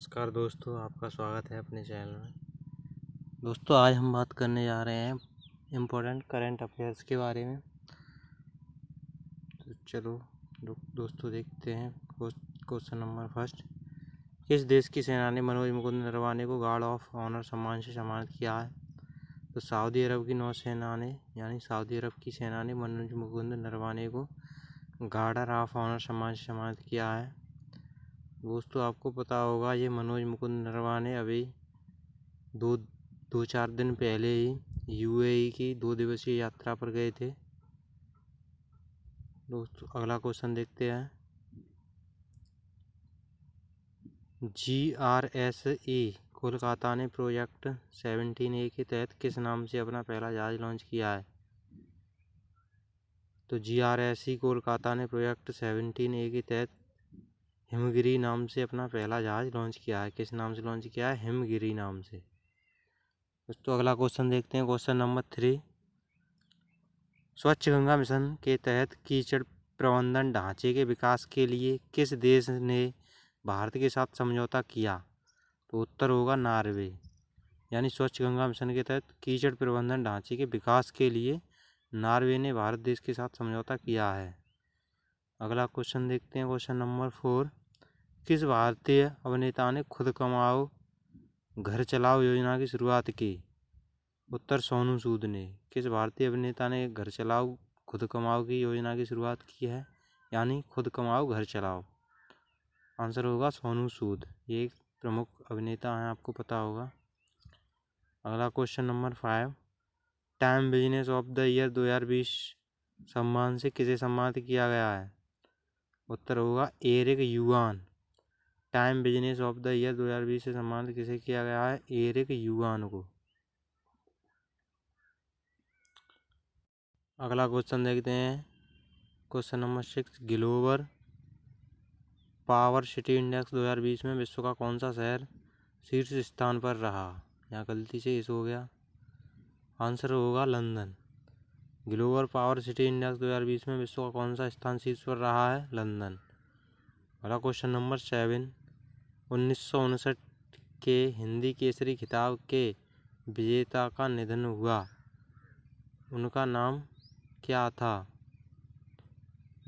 नमस्कार दोस्तों आपका स्वागत है अपने चैनल में दोस्तों आज हम बात करने जा रहे हैं इम्पोर्टेंट करंट अफेयर्स के बारे में तो चलो दो, दोस्तों देखते हैं क्वेश्चन नंबर फर्स्ट किस देश की सेना ने मनोज मुकुंद नरवाने को गार्ड ऑफ ऑनर सम्मान से सम्मानित किया है तो सऊदी अरब की नौसेना ने यानी सऊदी अरब की सेना ने मनोज मुकुंद नरवाने को गार्डर ऑफ ऑनर सम्मान से सम्मानित किया है दोस्तों आपको पता होगा ये मनोज मुकुंद नरवा ने अभी दो दो चार दिन पहले ही यूएई की दो दिवसीय यात्रा पर गए थे दोस्तों अगला क्वेश्चन देखते हैं G R S A Kolkata ने प्रोजेक्ट सेवनटीन ए के तहत किस नाम से अपना पहला जहाज लॉन्च किया है तो G R S E Kolkata ने प्रोजेक्ट सेवनटीन ए के तहत हिमगिरी नाम से अपना पहला जहाज़ लॉन्च किया है किस नाम से लॉन्च किया है हिमगिरी नाम से दोस्तों अगला क्वेश्चन देखते हैं क्वेश्चन नंबर थ्री स्वच्छ गंगा मिशन के तहत कीचड़ प्रबंधन ढांचे के विकास के लिए किस देश ने भारत के साथ समझौता किया तो उत्तर होगा नार्वे यानी स्वच्छ गंगा मिशन के तहत कीचड़ प्रबंधन ढांचे के विकास के लिए नार्वे ने भारत देश के साथ समझौता किया है अगला क्वेश्चन देखते हैं क्वेश्चन नंबर फोर किस भारतीय अभिनेता ने खुद कमाओ घर चलाओ योजना की शुरुआत की उत्तर सोनू सूद ने किस भारतीय अभिनेता ने घर चलाओ खुद कमाओ की योजना की शुरुआत की है यानी खुद कमाओ घर चलाओ आंसर होगा सोनू सूद ये एक प्रमुख अभिनेता हैं आपको पता होगा अगला question number five Time business of the year 2020 सम्मान से किसे सम्मानित किया गया है उत्तर होगा Eric Yuan Time business of the year 2020 से सम्मानित किसे किया गया है एरिक युगान को अगला क्वेश्चन देखते हैं question number six global power city index 2020 में विश्व का कौन सा शहर शीर्ष स्थान पर रहा यहाँ गलती से इस हो गया आंसर होगा London global power city index 2020 में विश्व का कौन सा स्थान शीर्ष पर रहा है लंदन अगला क्वेश्चन नंबर सेवन उन्नीस सौ उनसठ के हिंदी केसरी खिताब के विजेता का निधन हुआ उनका नाम क्या था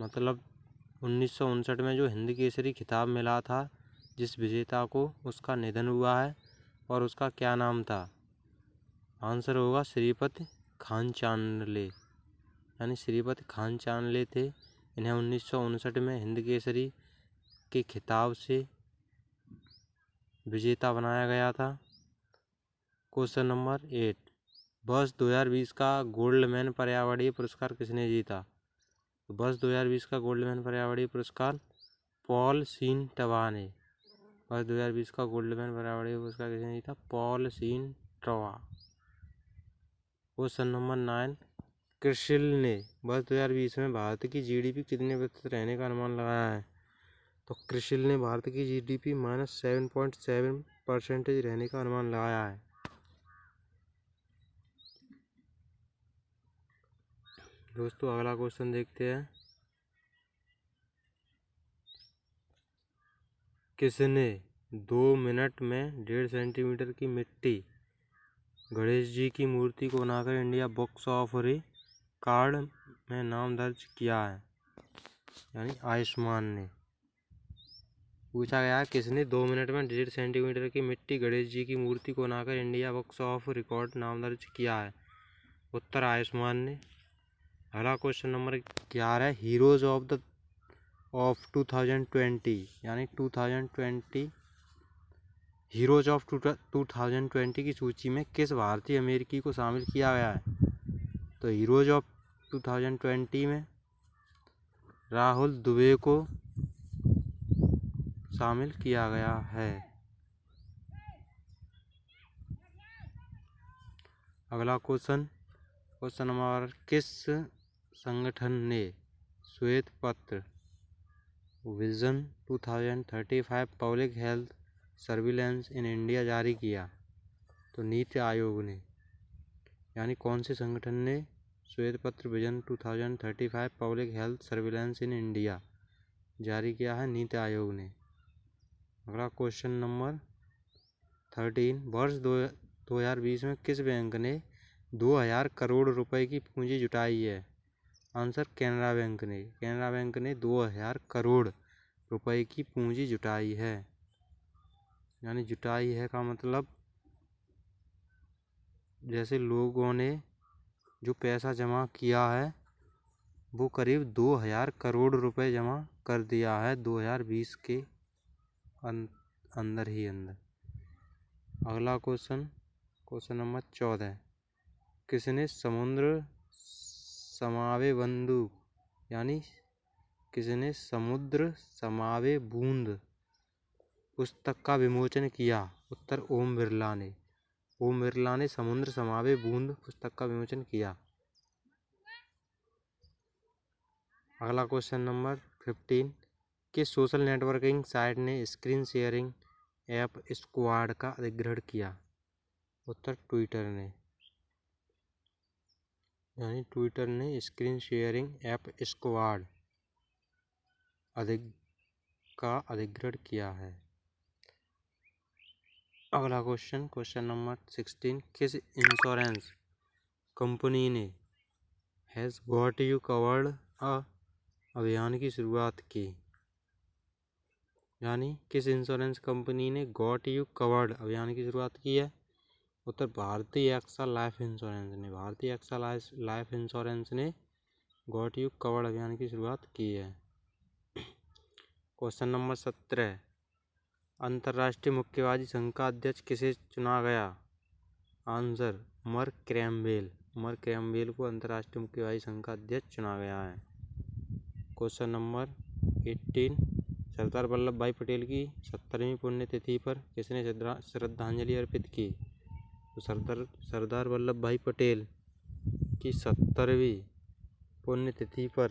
मतलब उन्नीस सौ उनसठ में जो हिंदी केसरी खिताब मिला था जिस विजेता को उसका निधन हुआ है और उसका क्या नाम था आंसर होगा श्रीपत खान चांदले यानी श्रीपत खान चांदले थे इन्हें उन्नीस सौ उनसठ में हिंद केसरी के खिताब से विजेता बनाया गया था क्वेश्चन नंबर एट वर्ष 2020 का गोल्डमैन पर्यावरणीय पुरस्कार किसने जीता वर्ष 2020 का गोल्डमैन पर्यावरणीय पुरस्कार पॉल सीन टवा ने वर्ष 2020 का गोल्डमैन पर्यावरणीय पुरस्कार किसने जीता Paul Sein Twa question number nine CRISIL ने वर्ष बीस में भारत की जीडीपी कितने प्रतिशत रहने का अनुमान लगाया है तो क्रिसिल ने भारत की GDP minus seven point seven percentage रहने का अनुमान लगाया है दोस्तों अगला क्वेश्चन देखते हैं किसने दो मिनट में डेढ़ सेंटीमीटर की मिट्टी गणेश जी की मूर्ति को बनाकर इंडिया बुक्स ऑफ रिकॉर्ड में नाम दर्ज किया है यानी आयुष्मान ने पूछा गया किसने दो मिनट में डेढ़ सेंटीमीटर की मिट्टी गणेश जी की मूर्ति को बनाकर इंडिया बुक्स ऑफ रिकॉर्ड नाम दर्ज किया है उत्तर आयुष्मान ने अगला क्वेश्चन नंबर ग्यारह heroes of the of two thousand twenty यानी two thousand twenty heroes of two thousand twenty की सूची में किस भारतीय अमेरिकी को शामिल किया गया है तो heroes of two thousand twenty में राहुल दुबे को शामिल किया गया है अगला क्वेश्चन क्वेश्चन नंबर किस संगठन ने श्वेत पत्र vision 2035 public health surveillance in India जारी किया तो नीति आयोग ने यानी कौन से संगठन ने श्वेत पत्र vision 2035 public health surveillance in India जारी किया है नीति आयोग ने अगला क्वेश्चन नंबर थर्टीन वर्ष दो दो हज़ार बीस में किस बैंक ने दो हज़ार करोड़ रुपए की पूंजी जुटाई है आंसर कैनरा बैंक ने कैनरा बैंक ने दो हज़ार करोड़ रुपए की पूंजी जुटाई है यानी जुटाई है का मतलब जैसे लोगों ने जो पैसा जमा किया है वो करीब दो हज़ार करोड़ रुपए जमा कर दिया है दो हज़ार बीस के अंदर ही अंदर अगला क्वेश्चन क्वेश्चन नंबर चौदह किसने समुद्र समावे बंधु यानी किसने समुद्र समावे बूंद पुस्तक का विमोचन किया उत्तर ओम बिरला ने ओम बिरला ने समुद्र समावे बूंद पुस्तक का विमोचन किया अगला क्वेश्चन नंबर फिफ्टीन के सोशल नेटवर्किंग साइट ने स्क्रीन शेयरिंग ऐप स्क्वाड का अधिग्रहण किया उत्तर ट्विटर ने यानी ट्विटर ने स्क्रीन शेयरिंग ऐप स्क्वाड अधिक का अधिग्रहण किया है अगला क्वेश्चन क्वेश्चन नंबर सिक्सटीन किस इंश्योरेंस कंपनी ने हैज़ गॉट यू कवर्ड अभियान की शुरुआत की यानी किस इंश्योरेंस कंपनी ने गॉट यू कवर्ड अभियान की शुरुआत की है उत्तर भारतीय एक्सा लाइफ इंश्योरेंस ने भारतीय एक्सा लाइफ लाइफ इंश्योरेंस ने गॉट यू कवर्ड अभियान की शुरुआत की है क्वेश्चन नंबर सत्रह अंतर्राष्ट्रीय मुक्केबाजी संघ का अध्यक्ष किसे चुना गया आंसर मर क्रैमबेल मर क्रैमबेल को अंतर्राष्ट्रीय मुक्केबाजी संघ का अध्यक्ष चुना गया है question number eighteen Sardar Vallabh Bhai Patel की सत्तरवीं पुण्यतिथि पर किसने श्रद्धांजलि अर्पित की तो सरदार सरदार वल्लभ भाई पटेल की सत्तरवीं पुण्यतिथि पर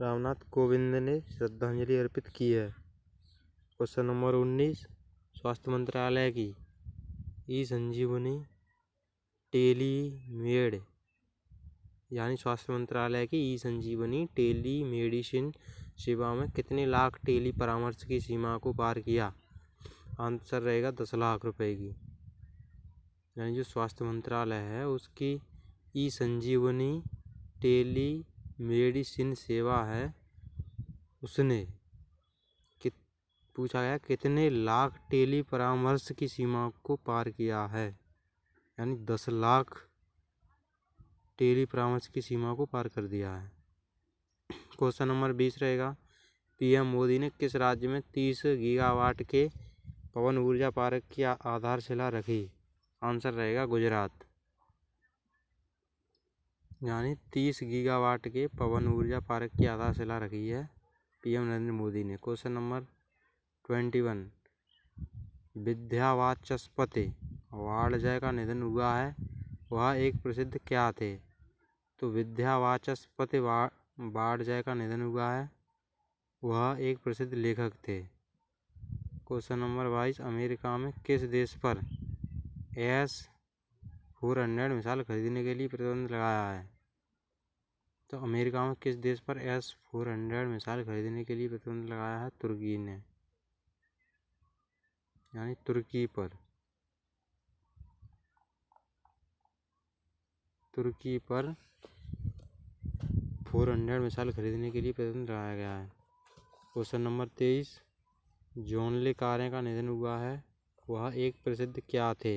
रामनाथ कोविंद ने श्रद्धांजलि अर्पित की है क्वेश्चन नंबर उन्नीस स्वास्थ्य मंत्रालय की ई संजीवनी टेलीमेड यानी स्वास्थ्य मंत्रालय की ई संजीवनी टेली मेडिसिन सेवा में कितने लाख टेली परामर्श की सीमा को पार किया आंसर रहेगा दस लाख रुपए की यानी जो स्वास्थ्य मंत्रालय है उसकी ई संजीवनी टेली मेडिसिन सेवा है उसने कित पूछा गया कितने लाख टेली परामर्श की सीमा को पार किया है यानी दस लाख टेली परामर्श की सीमा को पार कर दिया है क्वेश्चन नंबर बीस रहेगा पीएम मोदी ने किस राज्य में तीस गीगावाट के पवन ऊर्जा पार्क की आधारशिला रखी आंसर रहेगा गुजरात यानी तीस गीगावाट के पवन ऊर्जा पार्क की आधारशिला रखी है पीएम नरेंद्र मोदी ने question number twenty one Vidyavachaspati वाड़जय का निधन हुआ है वह एक प्रसिद्ध क्या थे तो विद्यावाचस्पति बाडजय का निधन हुआ है वह एक प्रसिद्ध लेखक थे क्वेश्चन नंबर बाईस अमेरिका में किस देश पर एस फोर हंड्रेड मिसाइल खरीदने के लिए प्रतिबंध लगाया है तो अमेरिका में किस देश पर एस फोर हंड्रेड मिसाइल खरीदने के लिए प्रतिबंध लगाया है तुर्की ने यानी तुर्की पर तुर्की पर फोर हंड्रेड मिसाइल खरीदने के लिए प्रयत्न कराया गया है क्वेश्चन नंबर तेईस जॉनले कार्य का निधन हुआ है वह एक प्रसिद्ध क्या थे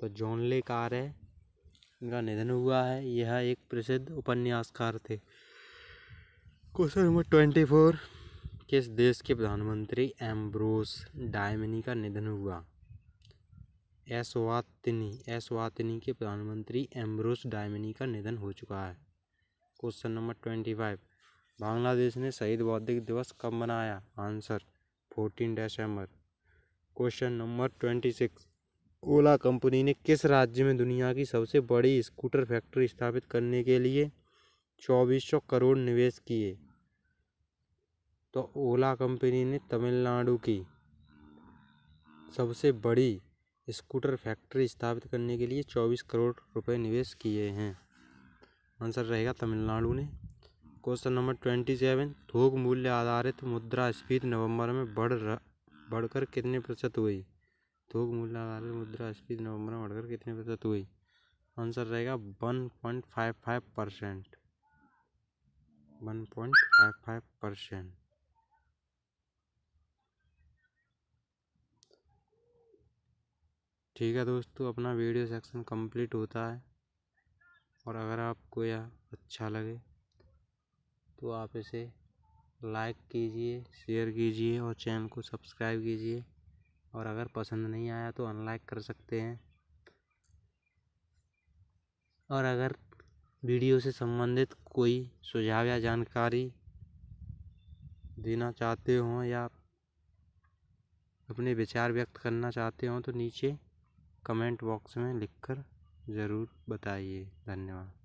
तो जॉनले कार्य इनका निधन हुआ है यह एक प्रसिद्ध उपन्यासकार थे क्वेश्चन नंबर ट्वेंटी फोर किस देश के प्रधानमंत्री एम्ब्रोस डायमनी का निधन हुआ एसवातिनी एसवातिनी के प्रधानमंत्री एम्ब्रोस डायमनी का निधन हो चुका है question number twenty five Bangladesh ने शहीद बौद्धिक दिवस कब मनाया answer fourteen December question number twenty six Ola company ने किस राज्य में दुनिया की सबसे बड़ी स्कूटर फैक्ट्री स्थापित करने के लिए चौबीस सौ करोड़ निवेश किए तो ओला कंपनी ने तमिलनाडु की सबसे बड़ी स्कूटर फैक्ट्री स्थापित करने के लिए चौबीस करोड़ रुपए निवेश किए हैं आंसर रहेगा तमिलनाडु ने क्वेश्चन नंबर ट्वेंटी सेवन थोक मूल्य आधारित मुद्रा मुद्रास्फीति नवंबर में बढ़ बढ़कर कितने प्रतिशत हुई थोक मूल्य आधारित मुद्रा मुद्रास्फीति नवंबर में बढ़कर कितने प्रतिशत हुई आंसर रहेगा one point five five percent one point five five percent ठीक है दोस्तों अपना वीडियो सेक्शन कंप्लीट होता है और अगर आपको यह अच्छा लगे तो आप इसे लाइक कीजिए शेयर कीजिए और चैनल को सब्सक्राइब कीजिए और अगर पसंद नहीं आया तो अनलाइक कर सकते हैं और अगर वीडियो से संबंधित कोई सुझाव या जानकारी देना चाहते हो या अपने विचार व्यक्त करना चाहते हो तो नीचे कमेंट बॉक्स में लिखकर ज़रूर बताइए धन्यवाद